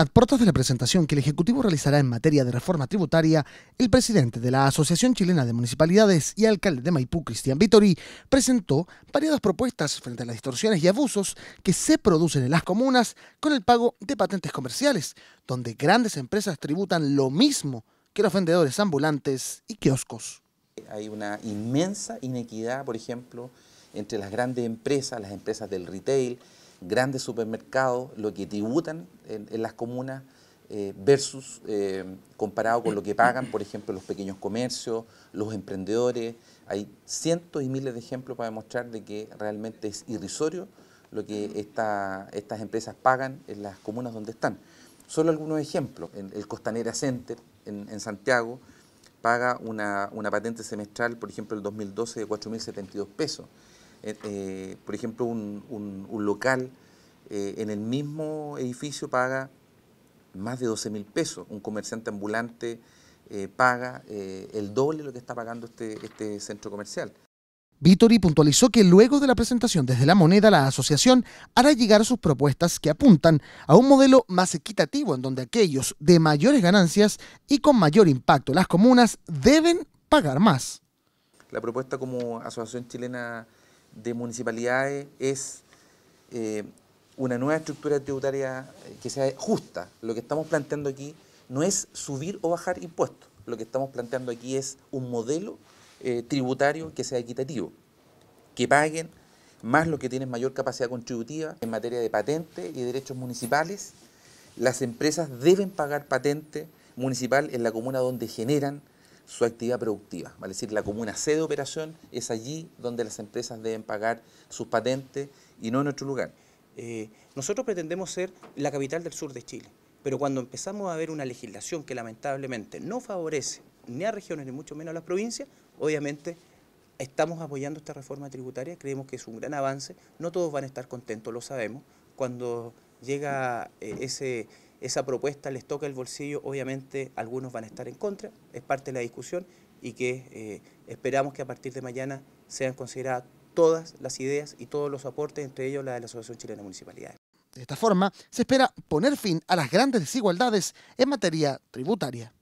A de la presentación que el Ejecutivo realizará en materia de reforma tributaria, el presidente de la Asociación Chilena de Municipalidades y alcalde de Maipú, Cristian Vitori, presentó variadas propuestas frente a las distorsiones y abusos que se producen en las comunas con el pago de patentes comerciales, donde grandes empresas tributan lo mismo que los vendedores ambulantes y kioscos. Hay una inmensa inequidad, por ejemplo, entre las grandes empresas, las empresas del retail, grandes supermercados, lo que tributan en, las comunas eh, versus eh, comparado con lo que pagan, por ejemplo, los pequeños comercios, los emprendedores. Hay cientos y miles de ejemplos para demostrar de que realmente es irrisorio lo que estas empresas pagan en las comunas donde están. Solo algunos ejemplos. el Costanera Center en, Santiago paga una, una patente semestral, por ejemplo, el 2012 de 4.072 pesos. Eh, eh, por ejemplo, un, local eh, en el mismo edificio paga más de 12 mil pesos, un comerciante ambulante paga el doble de lo que está pagando este, este centro comercial. y puntualizó que luego de la presentación desde la moneda, la asociación hará llegar sus propuestas que apuntan a un modelo más equitativo en donde aquellos de mayores ganancias y con mayor impacto las comunas deben pagar más. La propuesta como Asociación Chilena de municipalidades es eh, una nueva estructura tributaria eh, que sea justa. Lo que estamos planteando aquí no es subir o bajar impuestos, lo que estamos planteando aquí es un modelo eh, tributario que sea equitativo, que paguen más los que tienen mayor capacidad contributiva en materia de patentes y derechos municipales. Las empresas deben pagar patente municipal en la comuna donde generan su actividad productiva. ¿vale? Es decir, la comuna sede de operación es allí donde las empresas deben pagar sus patentes y no en otro lugar. Eh, nosotros pretendemos ser la capital del sur de Chile, pero cuando empezamos a ver una legislación que lamentablemente no favorece ni a regiones ni mucho menos a las provincias, obviamente estamos apoyando esta reforma tributaria, creemos que es un gran avance, no todos van a estar contentos, lo sabemos, cuando llega eh, ese esa propuesta les toca el bolsillo, obviamente algunos van a estar en contra, es parte de la discusión y que eh, esperamos que a partir de mañana sean consideradas todas las ideas y todos los aportes, entre ellos la de la Asociación Chilena de Municipalidades. De esta forma, se espera poner fin a las grandes desigualdades en materia tributaria.